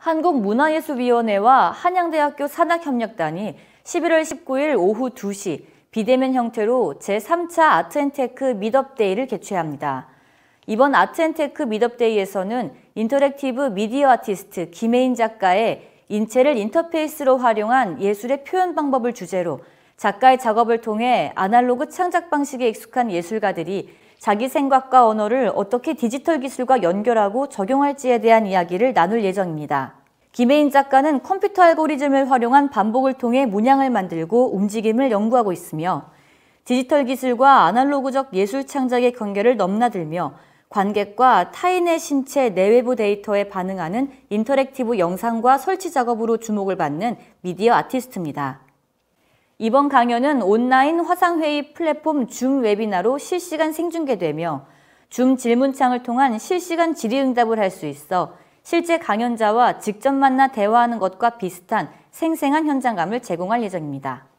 한국문화예술위원회와 한양대학교 산학협력단이 11월 19일 오후 2시 비대면 형태로 제3차 아트앤테크 미덥데이를 개최합니다. 이번 아트앤테크 미덥데이에서는 인터랙티브 미디어 아티스트 김혜인 작가의 인체를 인터페이스로 활용한 예술의 표현 방법을 주제로 작가의 작업을 통해 아날로그 창작 방식에 익숙한 예술가들이 자기 생각과 언어를 어떻게 디지털 기술과 연결하고 적용할지에 대한 이야기를 나눌 예정입니다. 김혜인 작가는 컴퓨터 알고리즘을 활용한 반복을 통해 문양을 만들고 움직임을 연구하고 있으며 디지털 기술과 아날로그적 예술 창작의 관계를 넘나들며 관객과 타인의 신체 내외부 데이터에 반응하는 인터랙티브 영상과 설치 작업으로 주목을 받는 미디어 아티스트입니다. 이번 강연은 온라인 화상회의 플랫폼 줌 웨비나로 실시간 생중계되며 줌 질문창을 통한 실시간 질의응답을 할 수 있어 실제 강연자와 직접 만나 대화하는 것과 비슷한 생생한 현장감을 제공할 예정입니다.